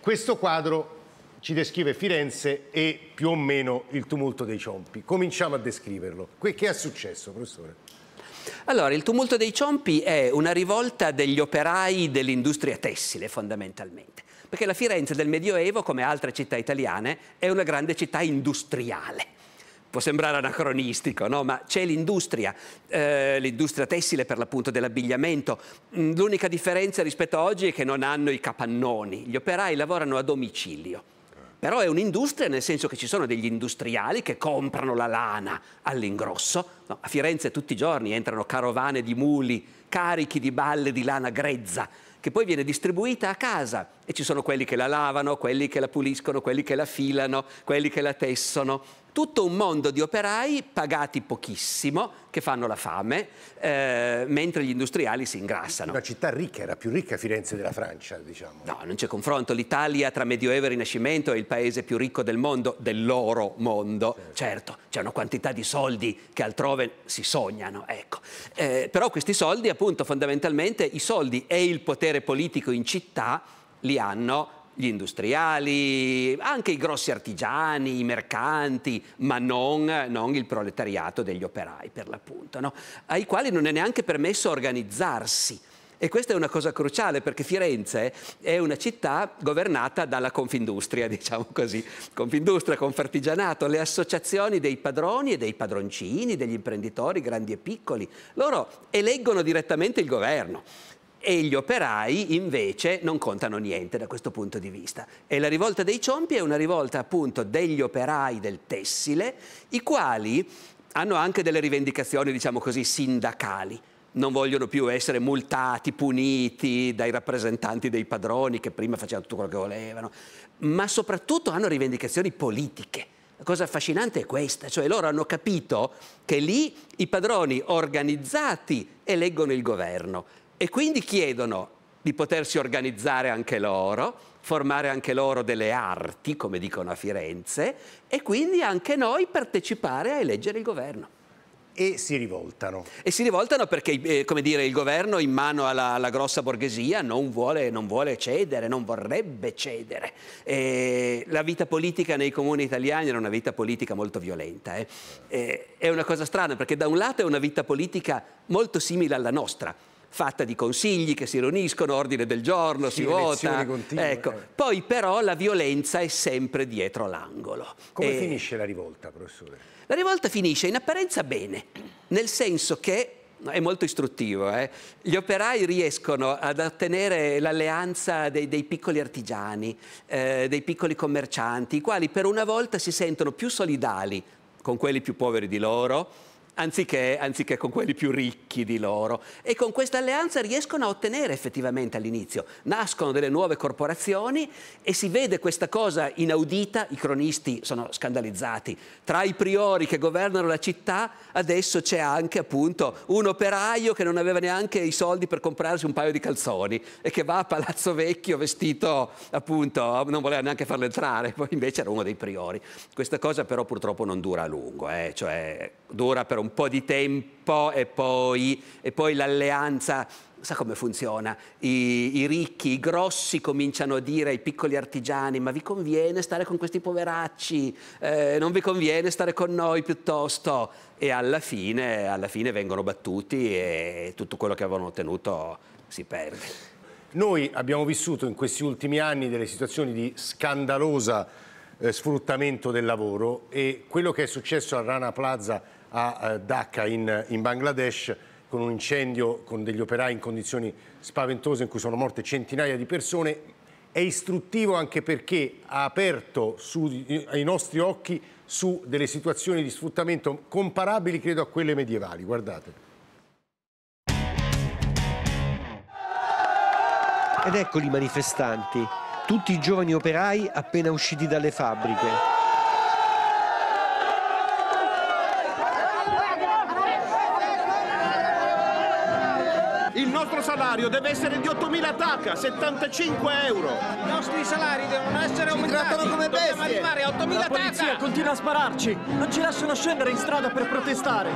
Questo quadro ci descrive Firenze e più o meno il tumulto dei ciompi. Cominciamo a descriverlo. che è successo, professore? Allora, il tumulto dei ciompi è una rivolta degli operai dell'industria tessile, fondamentalmente. Perché la Firenze del Medioevo, come altre città italiane, è una grande città industriale può sembrare anacronistico, no? ma c'è l'industria, eh, l'industria tessile per l'appunto dell'abbigliamento. Mm, l'unica differenza rispetto a oggi è che non hanno i capannoni, gli operai lavorano a domicilio. Però è un'industria nel senso che ci sono degli industriali che comprano la lana all'ingrosso. No, a Firenze tutti i giorni entrano carovane di muli carichi di balle di lana grezza che poi viene distribuita a casa e ci sono quelli che la lavano, quelli che la puliscono, quelli che la filano, quelli che la tessono tutto un mondo di operai pagati pochissimo, che fanno la fame, eh, mentre gli industriali si ingrassano. Una città ricca, era più ricca Firenze della Francia, diciamo. No, non c'è confronto. L'Italia tra Medioevo e Rinascimento è il paese più ricco del mondo, del loro mondo. Certo, certo c'è una quantità di soldi che altrove si sognano, ecco. Eh, però questi soldi, appunto, fondamentalmente, i soldi e il potere politico in città li hanno gli industriali, anche i grossi artigiani, i mercanti, ma non, non il proletariato degli operai per l'appunto, no? ai quali non è neanche permesso organizzarsi. E questa è una cosa cruciale perché Firenze è una città governata dalla Confindustria, diciamo così. Confindustria, Confartigianato, le associazioni dei padroni e dei padroncini, degli imprenditori grandi e piccoli. Loro eleggono direttamente il governo e gli operai invece non contano niente da questo punto di vista. E la rivolta dei Ciompi è una rivolta appunto degli operai del tessile, i quali hanno anche delle rivendicazioni, diciamo così, sindacali. Non vogliono più essere multati, puniti dai rappresentanti dei padroni che prima facevano tutto quello che volevano, ma soprattutto hanno rivendicazioni politiche. La cosa affascinante è questa, cioè loro hanno capito che lì i padroni organizzati eleggono il governo e quindi chiedono di potersi organizzare anche loro, formare anche loro delle arti, come dicono a Firenze, e quindi anche noi partecipare a eleggere il governo e si rivoltano. E si rivoltano perché, eh, come dire, il governo in mano alla, alla grossa borghesia non vuole, non vuole, cedere, non vorrebbe cedere. E la vita politica nei comuni italiani era una vita politica molto violenta. Eh. è una cosa strana perché da un lato è una vita politica molto simile alla nostra, fatta di consigli che si riuniscono, ordine del giorno, sì, si vota. Continue, ecco. eh. Poi però la violenza è sempre dietro l'angolo. Come e... Eh, finisce la rivolta, professore? La rivolta finisce in apparenza bene, nel senso che è molto istruttivo. Eh? Gli operai riescono ad ottenere l'alleanza dei, dei, piccoli artigiani, eh, dei piccoli commercianti, i quali per una volta si sentono più solidali con quelli più poveri di loro, anziché, anziché con quelli più ricchi di loro. E con questa alleanza riescono a ottenere effettivamente all'inizio. Nascono delle nuove corporazioni e si vede questa cosa inaudita, i cronisti sono scandalizzati. Tra i priori che governano la città adesso c'è anche appunto un operaio che non aveva neanche i soldi per comprarsi un paio di calzoni e che va a Palazzo Vecchio vestito appunto, non voleva neanche farlo entrare, poi invece era uno dei priori. Questa cosa però purtroppo non dura a lungo, eh? cioè dura per un un po' di tempo e poi, e poi l'alleanza sa come funziona? I, I, ricchi, i grossi cominciano a dire ai piccoli artigiani ma vi conviene stare con questi poveracci, eh, non vi conviene stare con noi piuttosto e alla fine, alla fine vengono battuti e tutto quello che avevano ottenuto si perde. Noi abbiamo vissuto in questi ultimi anni delle situazioni di scandalosa eh, sfruttamento del lavoro e quello che è successo a Rana Plaza a eh, Dhaka in, eh, in Bangladesh con un incendio con degli operai in condizioni spaventose in cui sono morte centinaia di persone. È istruttivo anche perché ha aperto su, eh, ai nostri occhi su delle situazioni di sfruttamento comparabili credo a quelle medievali. Guardate. Ed ecco i manifestanti, tutti i giovani operai appena usciti dalle fabbriche. salario deve essere di 8.000 tacca, 75 euro. I nostri salari devono essere aumentati. Ci trattano come bestie. Dobbiamo arrivare a 8.000 tacca. La polizia tacca. continua a spararci. Non ci lasciano scendere in strada per protestare.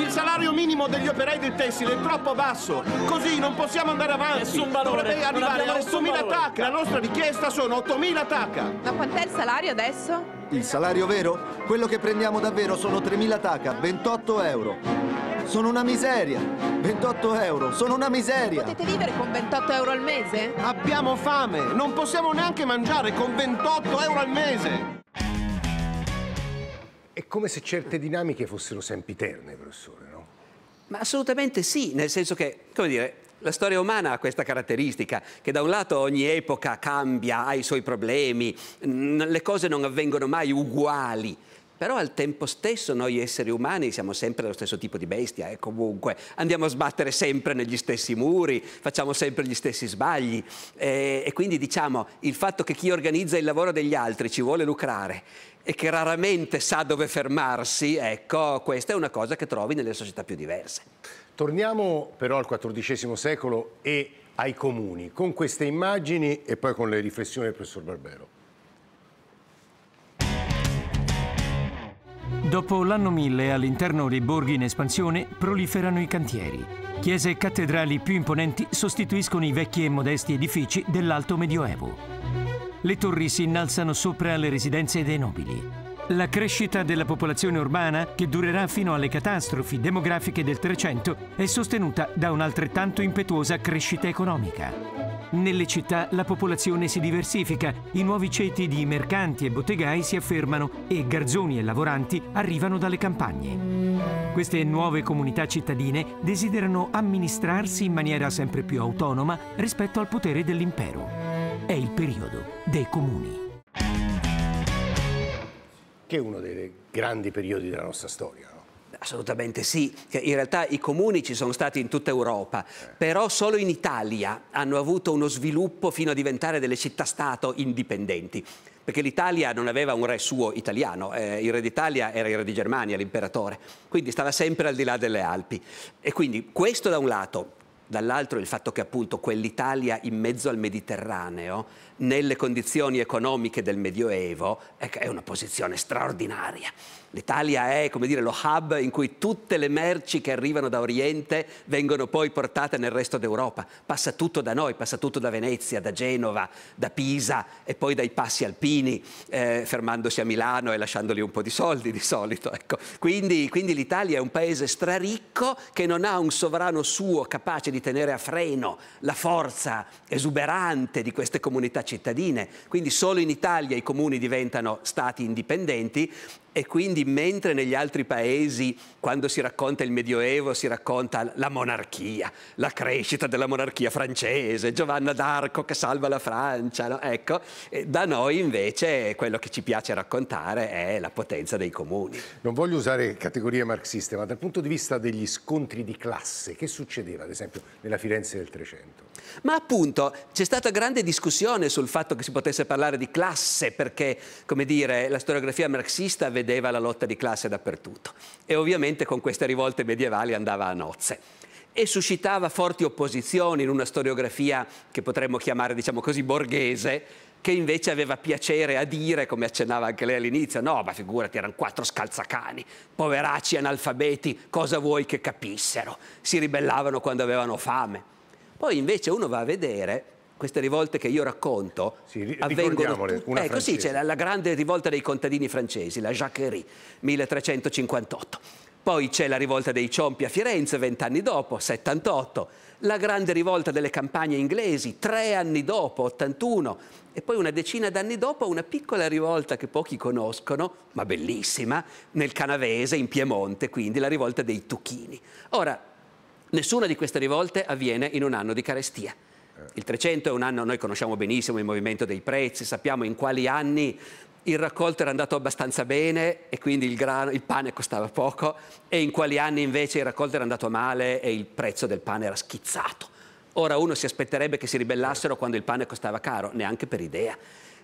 Il salario minimo degli operai del tessile è troppo basso. Così non possiamo andare avanti. Nessun valore. Dovrebbe arrivare a 8.000 tacca. La nostra richiesta sono 8.000 tacca. Ma quant'è il salario adesso? Il salario vero? Quello che prendiamo davvero sono 3.000 tacca, 28 euro. Sono una miseria. 28 euro, sono una miseria. Potete vivere con 28 euro al mese? Abbiamo fame, non possiamo neanche mangiare con 28 euro al mese. È come se certe dinamiche fossero sempiterne, professore, no? Ma assolutamente sì, nel senso che, come dire, la storia umana ha questa caratteristica, che da un lato ogni epoca cambia, ha i suoi problemi, le cose non avvengono mai uguali, però al tempo stesso noi esseri umani siamo sempre lo stesso tipo di bestia e eh, comunque andiamo a sbattere sempre negli stessi muri, facciamo sempre gli stessi sbagli eh, e quindi diciamo il fatto che chi organizza il lavoro degli altri ci vuole lucrare e che raramente sa dove fermarsi, ecco, questa è una cosa che trovi nelle società più diverse. Torniamo però al XIV secolo e ai comuni, con queste immagini e poi con le riflessioni del professor Barbero. Dopo l'anno 1000, all'interno dei borghi in espansione, proliferano i cantieri. Chiese e cattedrali più imponenti sostituiscono i vecchi e modesti edifici dell'Alto Medioevo. Le torri si innalzano sopra le residenze dei nobili. La crescita della popolazione urbana, che durerà fino alle catastrofi demografiche del Trecento, è sostenuta da un'altrettanto impetuosa crescita economica. Nelle città la popolazione si diversifica, i nuovi ceti di mercanti e bottegai si affermano e garzoni e lavoranti arrivano dalle campagne. Queste nuove comunità cittadine desiderano amministrarsi in maniera sempre più autonoma rispetto al potere dell'impero. È il periodo dei comuni. Che è uno dei grandi periodi della nostra storia, Assolutamente sì, in realtà i comuni ci sono stati in tutta Europa, però solo in Italia hanno avuto uno sviluppo fino a diventare delle città-stato indipendenti perché l'Italia non aveva un re suo italiano, eh, il re d'Italia era il re di Germania, l'imperatore, quindi stava sempre al di là delle Alpi. E quindi questo da un lato, dall'altro il fatto che appunto quell'Italia in mezzo al Mediterraneo, nelle condizioni economiche del Medioevo, ecco, è una posizione straordinaria. L'Italia è come dire, lo hub in cui tutte le merci che arrivano da Oriente vengono poi portate nel resto d'Europa. Passa tutto da noi, passa tutto da Venezia, da Genova, da Pisa e poi dai passi alpini, eh, fermandosi a Milano e lasciandoli un po' di soldi di solito. Ecco. Quindi, quindi l'Italia è un paese straricco che non ha un sovrano suo capace di tenere a freno la forza esuberante di queste comunità cittadine. Quindi solo in Italia i comuni diventano stati indipendenti e quindi quindi mentre negli altri paesi, quando si racconta il Medioevo, si racconta la monarchia, la crescita della monarchia francese, Giovanna d'Arco che salva la Francia, no? ecco, eh, da noi invece quello che ci piace raccontare è la potenza dei comuni. Non voglio usare categorie marxiste, ma dal punto di vista degli scontri di classe, che succedeva ad esempio nella Firenze del Trecento? Ma appunto c'è stata grande discussione sul fatto che si potesse parlare di classe perché, come dire, la storiografia marxista vedeva la loro lotta di classe dappertutto e ovviamente con queste rivolte medievali andava a nozze e suscitava forti opposizioni in una storiografia che potremmo chiamare, diciamo così, borghese, che invece aveva piacere a dire, come accennava anche lei all'inizio, no, ma figurati, erano quattro scalzacani, poveracci, analfabeti, cosa vuoi che capissero? Si ribellavano quando avevano fame. Poi invece uno va a vedere queste rivolte che io racconto sì, avvengono tutte, ecco sì, c'è la, la, grande rivolta dei contadini francesi, la Jacquerie, 1358. Poi c'è la rivolta dei Ciompi a Firenze, vent'anni dopo, 78. La grande rivolta delle campagne inglesi, tre anni dopo, 81. E poi una decina d'anni dopo una piccola rivolta che pochi conoscono, ma bellissima, nel Canavese, in Piemonte, quindi la rivolta dei Tucchini. Ora, nessuna di queste rivolte avviene in un anno di carestia. Il 300 è un anno, noi conosciamo benissimo il movimento dei prezzi, sappiamo in quali anni il raccolto era andato abbastanza bene e quindi il, grano, il, pane costava poco e in quali anni invece il raccolto era andato male e il prezzo del pane era schizzato. Ora uno si aspetterebbe che si ribellassero quando il pane costava caro, neanche per idea.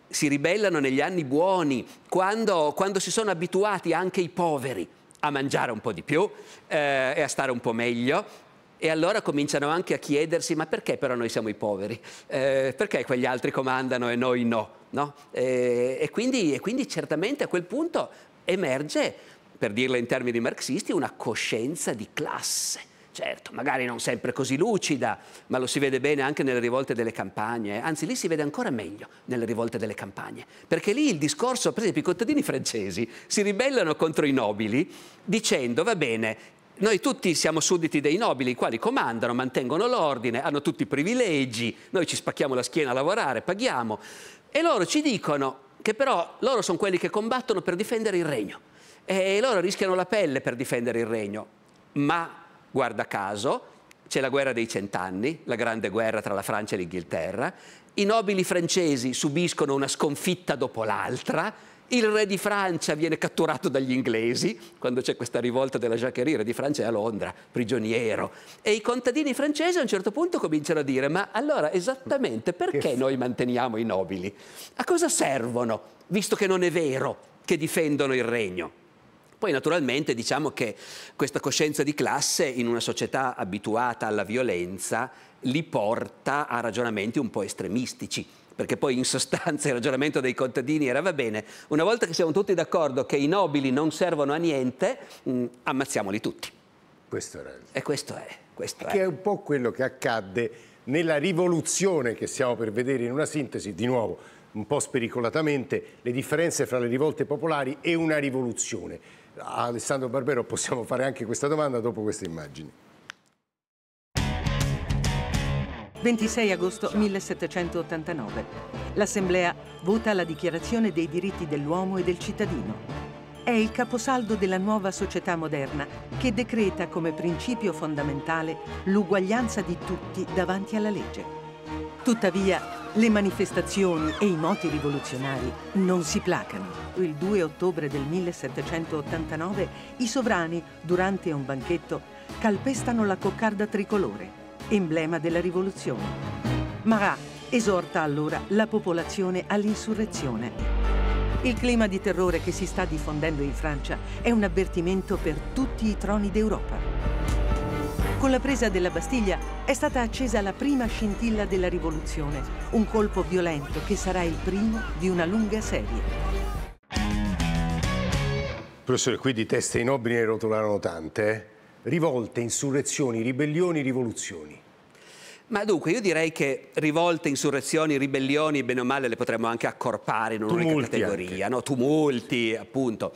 Si ribellano negli anni buoni, quando, quando si sono abituati anche i poveri a mangiare un po' di più eh, e a stare un po' meglio e allora cominciano anche a chiedersi ma perché però noi siamo i poveri? Eh, perché quegli altri comandano e noi no? no? Eh, e, quindi, e quindi certamente a quel punto emerge, per dirla in termini marxisti, una coscienza di classe. Certo, magari non sempre così lucida, ma lo si vede bene anche nelle rivolte delle campagne, eh. anzi lì si vede ancora meglio nelle rivolte delle campagne, perché lì il discorso, per esempio i contadini francesi si ribellano contro i nobili dicendo va bene, noi tutti siamo sudditi dei nobili, i quali comandano, mantengono l'ordine, hanno tutti i privilegi, noi ci spacchiamo la schiena a lavorare, paghiamo. E loro ci dicono che però loro sono quelli che combattono per difendere il regno e loro rischiano la pelle per difendere il regno. Ma, guarda caso, c'è la guerra dei cent'anni, la grande guerra tra la Francia e l'Inghilterra, i nobili francesi subiscono una sconfitta dopo l'altra, il re di Francia viene catturato dagli inglesi, quando c'è questa rivolta della Jacquerie, il re di Francia è a Londra, prigioniero. E i contadini francesi a un certo punto cominciano a dire, ma allora esattamente perché noi manteniamo i nobili? A cosa servono, visto che non è vero che difendono il regno? Poi naturalmente diciamo che questa coscienza di classe in una società abituata alla violenza li porta a ragionamenti un po' estremistici perché poi in sostanza il ragionamento dei contadini era va bene, una volta che siamo tutti d'accordo che i nobili non servono a niente, mh, mm, ammazziamoli tutti. Questo era. E questo è. Questo che è. è un po' quello che accadde nella rivoluzione che stiamo per vedere in una sintesi, di nuovo un po' spericolatamente, le differenze fra le rivolte popolari e una rivoluzione. A Alessandro Barbero possiamo fare anche questa domanda dopo queste immagini. 26 agosto 1789. L'Assemblea vota la Dichiarazione dei diritti dell'uomo e del cittadino. È il caposaldo della nuova società moderna che decreta come principio fondamentale l'uguaglianza di tutti davanti alla legge. Tuttavia, le manifestazioni e i moti rivoluzionari non si placano. Il 2 ottobre del 1789 i sovrani, durante un banchetto, calpestano la coccarda tricolore emblema della rivoluzione. Marat esorta allora la popolazione all'insurrezione. Il clima di terrore che si sta diffondendo in Francia è un avvertimento per tutti i troni d'Europa. Con la presa della Bastiglia è stata accesa la prima scintilla della rivoluzione, un colpo violento che sarà il primo di una lunga serie. Professore, qui di teste nobili ne rotolarono tante, eh? rivolte, insurrezioni, ribellioni, rivoluzioni. Ma dunque, io direi che rivolte, insurrezioni, ribellioni, bene o male, le potremmo anche accorpare in un'unica categoria, no? tumulti, appunto.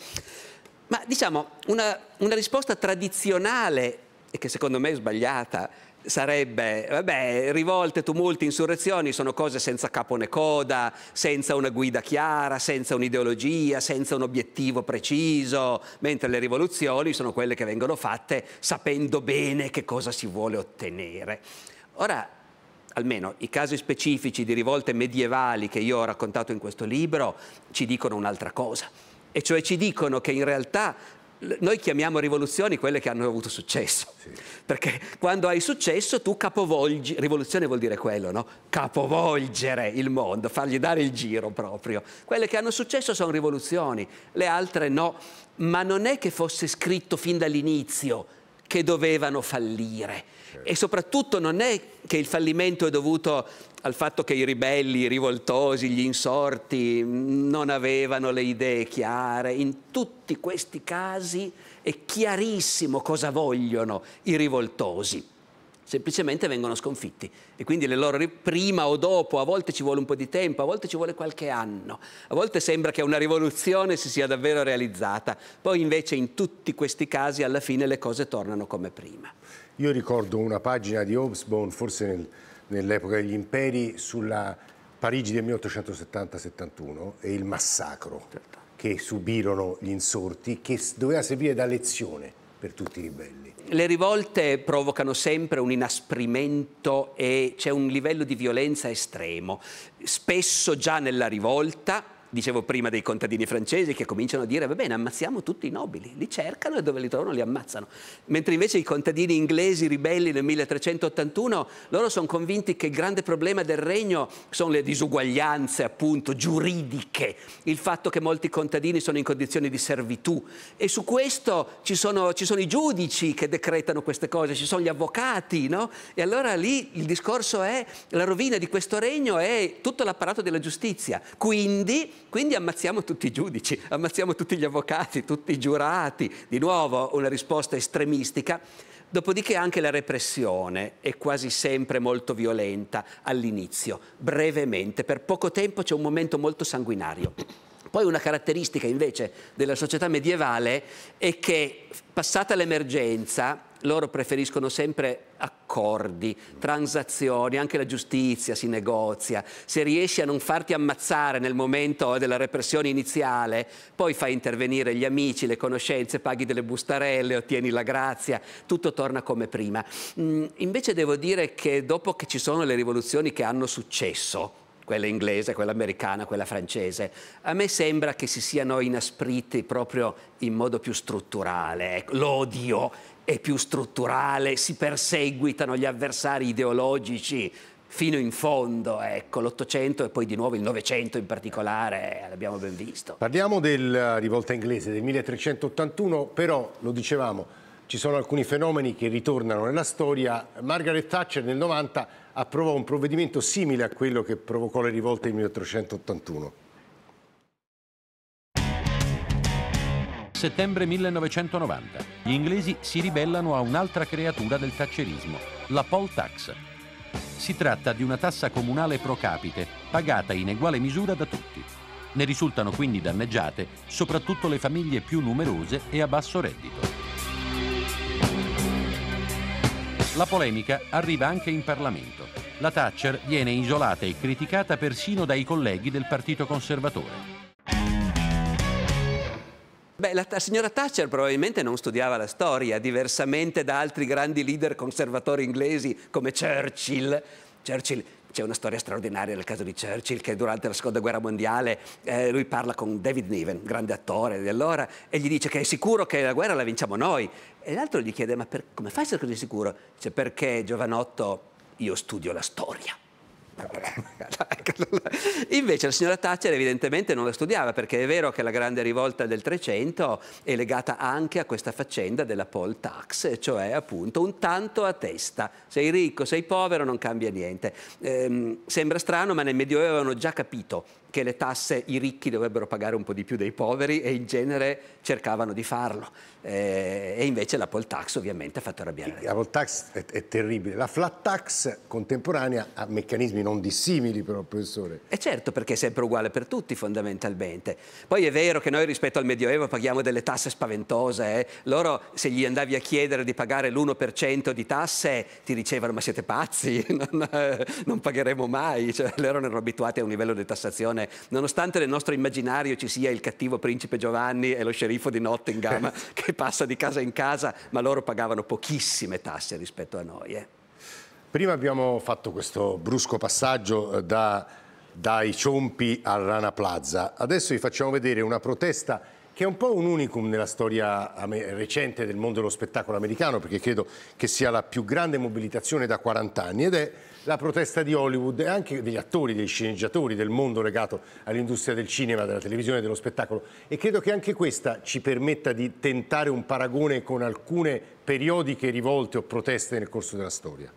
Ma diciamo, una, una risposta tradizionale, e che secondo me è sbagliata, sarebbe, vabbè, rivolte, tumulti, insurrezioni sono cose senza capo né coda, senza una guida chiara, senza un'ideologia, senza un obiettivo preciso, mentre le rivoluzioni sono quelle che vengono fatte sapendo bene che cosa si vuole ottenere. Ora, almeno i casi specifici di rivolte medievali che io ho raccontato in questo libro ci dicono un'altra cosa e cioè ci dicono che in realtà noi chiamiamo rivoluzioni quelle che hanno avuto successo, sì. perché quando hai successo tu capovolgi, rivoluzione vuol dire quello, no? capovolgere il mondo, fargli dare il giro proprio. Quelle che hanno successo sono rivoluzioni, le altre no, ma non è che fosse scritto fin dall'inizio che dovevano fallire e soprattutto non è che il fallimento è dovuto al fatto che i ribelli, i rivoltosi, gli insorti mm, non avevano le idee chiare. In tutti questi casi è chiarissimo cosa vogliono i rivoltosi. Semplicemente vengono sconfitti e quindi le loro prima o dopo, a volte ci vuole un po' di tempo, a volte ci vuole qualche anno, a volte sembra che una rivoluzione si sia davvero realizzata, poi invece in tutti questi casi alla fine le cose tornano come prima. Io ricordo una pagina di Hobsbawm, forse nel, nell'epoca degli imperi, sulla Parigi del 1870-71 e il massacro certo. che subirono gli insorti, che doveva servire da lezione per tutti i ribelli. Le rivolte provocano sempre un inasprimento e c'è un livello di violenza estremo. Spesso già nella rivolta dicevo prima dei contadini francesi che cominciano a dire va bene ammazziamo tutti i nobili, li cercano e dove li trovano li ammazzano, mentre invece i contadini inglesi ribelli nel 1381 loro sono convinti che il grande problema del regno sono le disuguaglianze appunto giuridiche, il fatto che molti contadini sono in condizioni di servitù e su questo ci sono, ci sono i giudici che decretano queste cose, ci sono gli avvocati no? e allora lì il discorso è la rovina di questo regno è tutto l'apparato della giustizia, quindi quindi ammazziamo tutti i giudici, ammazziamo tutti gli avvocati, tutti i giurati. Di nuovo una risposta estremistica. Dopodiché anche la repressione è quasi sempre molto violenta all'inizio, brevemente, per poco tempo c'è un momento molto sanguinario. Poi una caratteristica invece della società medievale è che passata l'emergenza loro preferiscono sempre accordi, transazioni, anche la giustizia si negozia. Se riesci a non farti ammazzare nel momento della repressione iniziale, poi fai intervenire gli amici, le conoscenze, paghi delle bustarelle, ottieni la grazia, tutto torna come prima. Mm, invece devo dire che dopo che ci sono le rivoluzioni che hanno successo, quella inglese, quella americana, quella francese. A me sembra che si siano inaspriti proprio in modo più strutturale, ecco, l'odio è più strutturale, si perseguitano gli avversari ideologici fino in fondo, ecco, l'Ottocento e poi di nuovo il Novecento in particolare, eh, l'abbiamo ben visto. Parliamo della rivolta inglese del 1381, però lo dicevamo, ci sono alcuni fenomeni che ritornano nella storia. Margaret Thatcher nel 90 approvò un provvedimento simile a quello che provocò le rivolte del 1881. Settembre 1990. Gli inglesi si ribellano a un'altra creatura del taccerismo, la poll tax. Si tratta di una tassa comunale pro capite, pagata in uguale misura da tutti. Ne risultano quindi danneggiate soprattutto le famiglie più numerose e a basso reddito. La polemica arriva anche in Parlamento. La Thatcher viene isolata e criticata persino dai colleghi del Partito Conservatore. Beh, la, la signora Thatcher probabilmente non studiava la storia, diversamente da altri grandi leader conservatori inglesi come Churchill. Churchill c'è una storia straordinaria nel caso di Churchill che durante la seconda guerra mondiale eh, lui parla con David Niven, grande attore di allora, e gli dice che è sicuro che la guerra la vinciamo noi. E l'altro gli chiede ma per, come fai a essere così sicuro? Dice perché giovanotto io studio la storia. Invece la signora Thatcher evidentemente non la studiava perché è vero che la grande rivolta del 300 è legata anche a questa faccenda della poll tax, cioè appunto un tanto a testa, sei ricco, sei povero, non cambia niente. Ehm, sembra strano ma nel Medioevo avevano già capito che le tasse i ricchi dovrebbero pagare un po' di più dei poveri e in genere cercavano di farlo eh, e invece la poll tax ovviamente ha fatto arrabbiare. La poll tax è, è, terribile, la flat tax contemporanea ha meccanismi non dissimili però professore. E certo perché è sempre uguale per tutti fondamentalmente. Poi è vero che noi rispetto al Medioevo paghiamo delle tasse spaventose, eh? loro se gli andavi a chiedere di pagare l'1% di tasse ti dicevano ma siete pazzi, non, eh, non pagheremo mai, cioè, loro erano abituati a un livello di tassazione, nonostante nel nostro immaginario ci sia il cattivo principe Giovanni e lo sceriffo di Nottingham che passa di casa in casa, ma loro pagavano pochissime tasse rispetto a noi. Eh. Prima abbiamo fatto questo brusco passaggio eh, da, dai ciompi al Rana Plaza. Adesso vi facciamo vedere una protesta che è un po' un unicum nella storia recente del mondo dello spettacolo americano, perché credo che sia la più grande mobilitazione da 40 anni, ed è la protesta di Hollywood e anche degli attori, dei sceneggiatori, del mondo legato all'industria del cinema, della televisione, dello spettacolo. E credo che anche questa ci permetta di tentare un paragone con alcune periodiche rivolte o proteste nel corso della storia.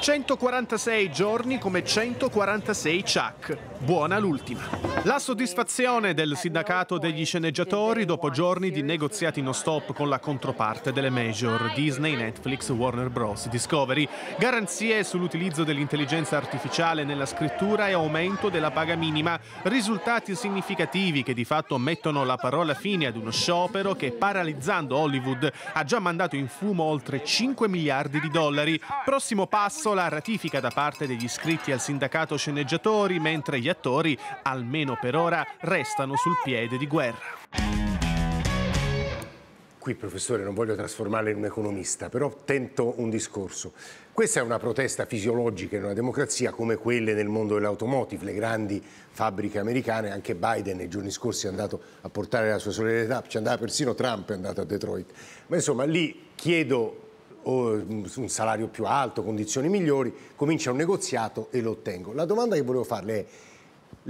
146 giorni come 146 Chuck. Buona l'ultima. La soddisfazione del sindacato degli sceneggiatori dopo giorni di negoziati non stop con la controparte delle major Disney, Netflix, Warner Bros. Discovery, garanzie sull'utilizzo dell'intelligenza artificiale nella scrittura e aumento della paga minima, risultati significativi che di fatto mettono la parola fine ad uno sciopero che paralizzando Hollywood ha già mandato in fumo oltre 5 miliardi di dollari. Prossimo passo la ratifica da parte degli iscritti al sindacato sceneggiatori mentre gli attori almeno almeno per ora, restano sul piede di guerra qui professore non voglio trasformarle in un economista, però tento un discorso. Questa è una protesta fisiologica in una democrazia come quelle nel mondo dell'automotive, le grandi fabbriche americane, anche Biden nei giorni scorsi è andato a portare la sua solidarietà, ci andava persino Trump è andato a Detroit. Ma insomma lì chiedo oh, mm, un salario più alto, condizioni migliori, comincia un negoziato e lo ottengo. La domanda che volevo farle è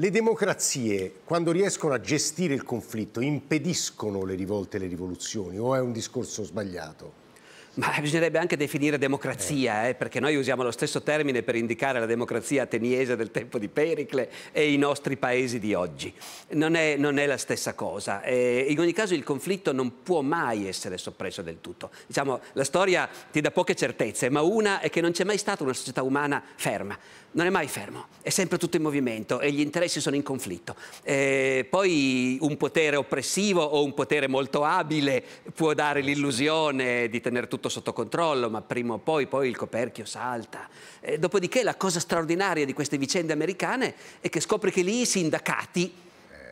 le democrazie, quando riescono a gestire il conflitto, impediscono le rivolte e le rivoluzioni o è un discorso sbagliato? Ma bisognerebbe anche definire democrazia, eh, perché noi usiamo lo stesso termine per indicare la democrazia ateniese del tempo di Pericle e i nostri paesi di oggi. Non è, non è la stessa cosa. E eh, in ogni caso il conflitto non può mai essere soppresso del tutto. Diciamo, la storia ti dà poche certezze, ma una è che non c'è mai stata una società umana ferma. Non è mai fermo, è sempre tutto in movimento e gli interessi sono in conflitto. E eh, poi un potere oppressivo o un potere molto abile può dare l'illusione di tenere tutto tutto sotto controllo, ma prima o poi, poi il coperchio salta. E eh, dopodiché la cosa straordinaria di queste vicende americane è che scopre che lì i sindacati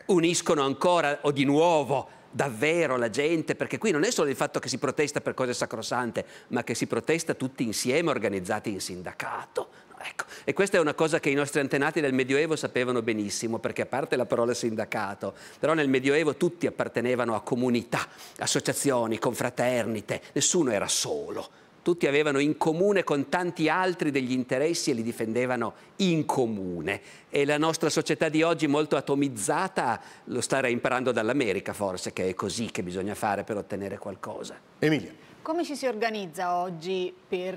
uniscono ancora o di nuovo davvero la gente, perché qui non è solo il fatto che si protesta per cose sacrosante, ma che si protesta tutti insieme organizzati in sindacato. Ecco. E questa è una cosa che i nostri antenati del Medioevo sapevano benissimo, perché a parte la parola sindacato, però nel Medioevo tutti appartenevano a comunità, associazioni, confraternite, nessuno era solo. Tutti avevano in comune con tanti altri degli interessi e li difendevano in comune. E la nostra società di oggi, molto atomizzata, lo starei imparando dall'America forse, che è così che bisogna fare per ottenere qualcosa. Emilia. Come ci si organizza oggi per...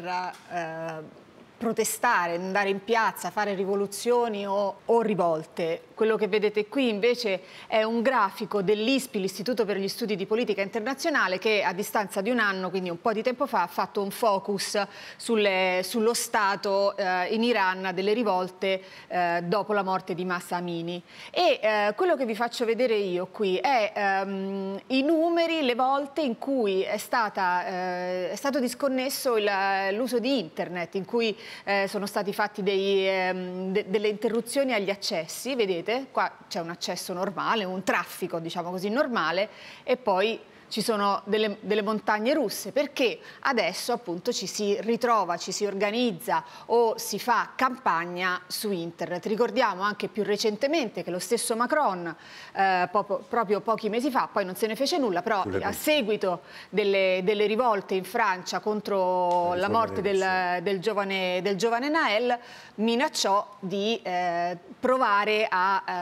Eh protestare, andare in piazza, fare rivoluzioni o, o, rivolte. Quello che vedete qui invece è un grafico dell'ISPI, l'Istituto per gli Studi di Politica Internazionale, che a distanza di un anno, quindi un po' di tempo fa, ha fatto un focus sulle, sullo stato eh, in Iran delle rivolte eh, dopo la morte di Massa Amini. E eh, quello che vi faccio vedere io qui è ehm, i numeri, le volte in cui è, stata, eh, è stato disconnesso l'uso di internet, in cui eh, sono stati fatti dei, ehm, de delle interruzioni agli accessi, vedete? Qua c'è un accesso normale, un traffico diciamo così normale e poi ci sono delle, delle montagne russe, perché adesso appunto ci si ritrova, ci si organizza o si fa campagna su internet. Ricordiamo anche più recentemente che lo stesso Macron, eh, po proprio pochi mesi fa, poi non se ne fece nulla, però a seguito delle, delle rivolte in Francia contro la, la morte del, del, giovane, del, giovane, Nael, minacciò di eh, provare a, eh,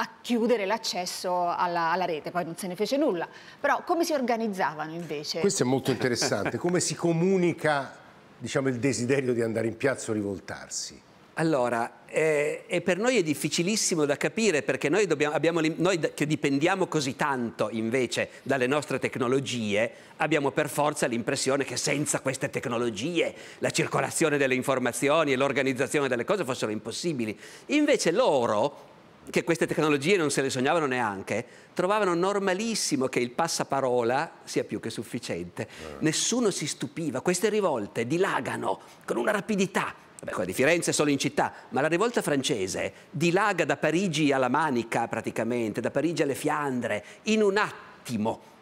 a chiudere l'accesso alla, alla rete, poi non se ne fece nulla. Però come si organizzavano invece? Questo è molto interessante, come si comunica diciamo, il desiderio di andare in piazza o rivoltarsi? Allora, eh, e per noi è difficilissimo da capire perché noi, dobbiamo, abbiamo, noi, che dipendiamo così tanto invece dalle nostre tecnologie abbiamo per forza l'impressione che senza queste tecnologie la circolazione delle informazioni e l'organizzazione delle cose fossero impossibili. Invece loro che queste tecnologie non se le sognavano neanche, trovavano normalissimo che il passaparola sia più che sufficiente. Eh. Nessuno si stupiva, queste rivolte dilagano con una rapidità. Vabbè, quella di Firenze è solo in città, ma la rivolta francese dilaga da Parigi alla Manica praticamente, da Parigi alle Fiandre, in un attimo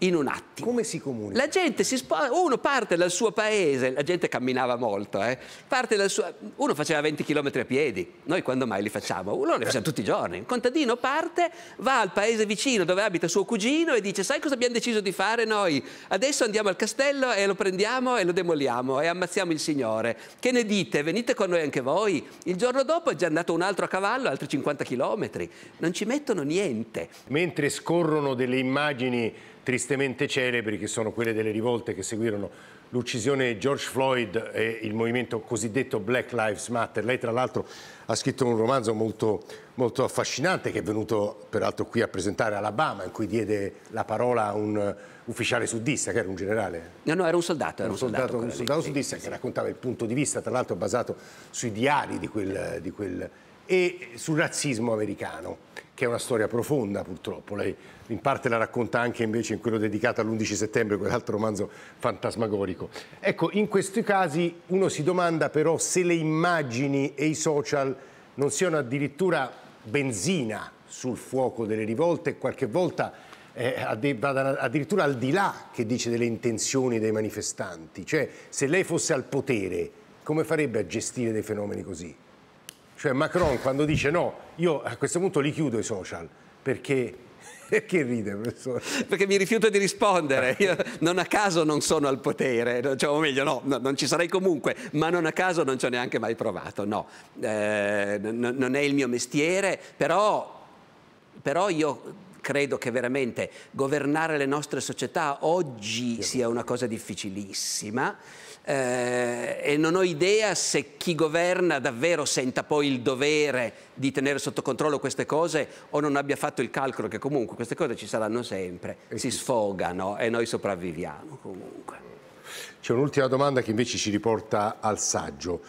in un attimo. Come si comunica? La gente si sposta, uno parte dal suo paese, la gente camminava molto, eh? parte dal suo, uno faceva 20 km a piedi, noi quando mai li facciamo? Uno li facciamo tutti i giorni. Un contadino parte, va al paese vicino dove abita suo cugino e dice sai cosa abbiamo deciso di fare noi? Adesso andiamo al castello e lo prendiamo e lo demoliamo e ammazziamo il signore. Che ne dite? Venite con noi anche voi. Il giorno dopo è già andato un altro a cavallo, altri 50 km. Non ci mettono niente. Mentre scorrono delle immagini tristemente celebri che sono quelle delle rivolte che seguirono l'uccisione di George Floyd e il movimento cosiddetto Black Lives Matter. Lei tra l'altro ha scritto un romanzo molto, molto, affascinante che è venuto peraltro qui a presentare Alabama in cui diede la parola a un ufficiale sudista che era un generale. No, no, era un soldato. Era un soldato, soldato, un soldato sudista sì, sì. che raccontava il punto di vista tra l'altro basato sui diari di quel, di quel e sul razzismo americano che è una storia profonda purtroppo, lei in parte la racconta anche invece in quello dedicato all'11 settembre, quell'altro romanzo fantasmagorico. Ecco, in questi casi uno si domanda però se le immagini e i social non siano addirittura benzina sul fuoco delle rivolte e qualche volta eh, vadano addirittura al di là, che dice, delle intenzioni dei manifestanti. Cioè, se lei fosse al potere, come farebbe a gestire dei fenomeni così? Cioè Macron quando dice no, io a questo punto li chiudo i social perché perché ride, professore? Perché mi rifiuto di rispondere. Eh. Io non a caso non sono al potere, cioè, o meglio, no, no, non ci sarei comunque, ma non a caso non ci ho neanche mai provato, no. Eh, non è il mio mestiere, però, però io credo che veramente governare le nostre società oggi sia una cosa difficilissima eh, e non ho idea se chi governa davvero senta poi il dovere di tenere sotto controllo queste cose o non abbia fatto il calcolo che comunque queste cose ci saranno sempre, eh si sfogano e noi sopravviviamo comunque. C'è un'ultima domanda che invece ci riporta al saggio.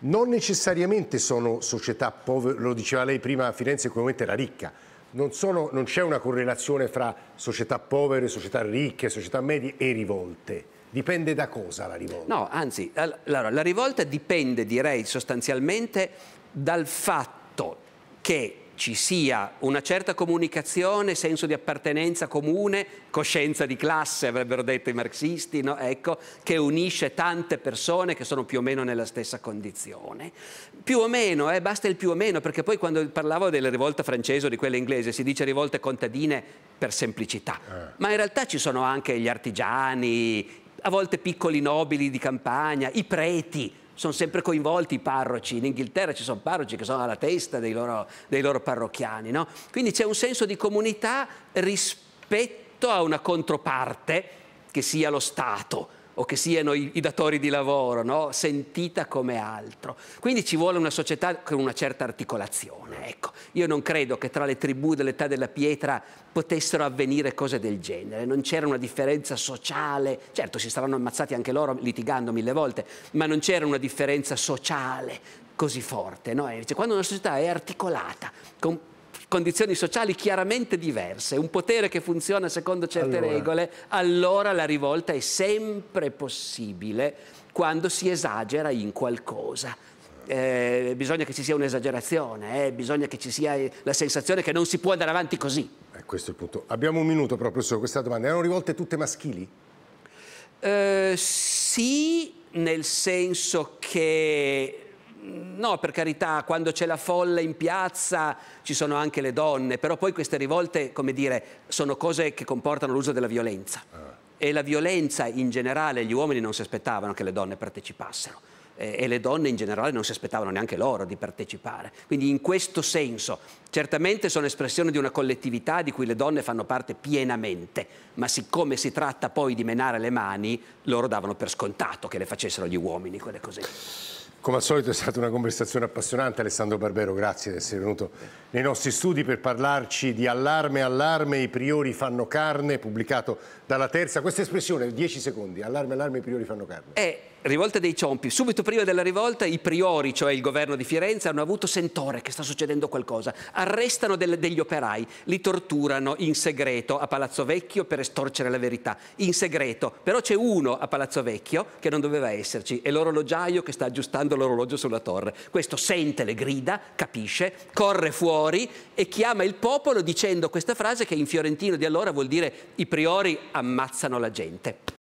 Non necessariamente sono società povere, lo diceva lei prima, Firenze economicamente era ricca, non, non c'è una correlazione fra società povere, società ricche, società medie e rivolte. Dipende da cosa la rivolta? No, anzi, allora, la rivolta dipende, direi, sostanzialmente dal fatto che ci sia una certa comunicazione, senso di appartenenza comune, coscienza di classe, avrebbero detto i marxisti, no? ecco, che unisce tante persone che sono più o meno nella stessa condizione. Più o meno, eh, basta il più o meno, perché poi quando parlavo della rivolta francese o di quella inglese si dice rivolte contadine per semplicità, eh. ma in realtà ci sono anche gli artigiani, a volte piccoli nobili di campagna, i preti, sono sempre coinvolti i parroci, in Inghilterra ci sono parroci che sono alla testa dei loro, dei loro parrocchiani, no? quindi c'è un senso di comunità rispetto a una controparte che sia lo Stato, o che siano i, i datori di lavoro, no? sentita come altro. Quindi ci vuole una società con una certa articolazione. Ecco. Io non credo che tra le tribù dell'età della pietra potessero avvenire cose del genere, non c'era una differenza sociale, certo si saranno ammazzati anche loro litigando mille volte, ma non c'era una differenza sociale così forte. No? quando una società è articolata, con condizioni sociali chiaramente diverse, un potere che funziona secondo certe allora. regole, allora la rivolta è sempre possibile quando si esagera in qualcosa. Eh, bisogna che ci sia un'esagerazione, eh, bisogna che ci sia eh, la sensazione che non si può andare avanti così. Eh, questo è il punto. Abbiamo un minuto però, professore, questa domanda. Erano rivolte tutte maschili? Eh, sì, nel senso che No, per carità, quando c'è la folla in piazza ci sono anche le donne, però poi queste rivolte, come dire, sono cose che comportano l'uso della violenza. Ah. E la violenza in generale, gli uomini non si aspettavano che le donne partecipassero e le donne in generale non si aspettavano neanche loro di partecipare. Quindi in questo senso, certamente sono espressione di una collettività di cui le donne fanno parte pienamente, ma siccome si tratta poi di menare le mani, loro davano per scontato che le facessero gli uomini quelle cose. Come al solito è stata una conversazione appassionante. Alessandro Barbero, grazie di essere venuto nei nostri studi per parlarci di allarme, allarme, i priori fanno carne, pubblicato dalla terza. Questa espressione, 10 secondi, allarme, allarme, i priori fanno carne. Eh rivolta dei Ciompi, subito prima della rivolta, i priori, cioè il governo di Firenze, hanno avuto sentore che sta succedendo qualcosa. Arrestano del, degli operai, li torturano in segreto a Palazzo Vecchio per estorcere la verità. In segreto. Però c'è uno a Palazzo Vecchio che non doveva esserci, è l'orologiaio che sta aggiustando l'orologio sulla torre. Questo sente le grida, capisce, corre fuori e chiama il popolo dicendo questa frase che in fiorentino di allora vuol dire i priori ammazzano la gente.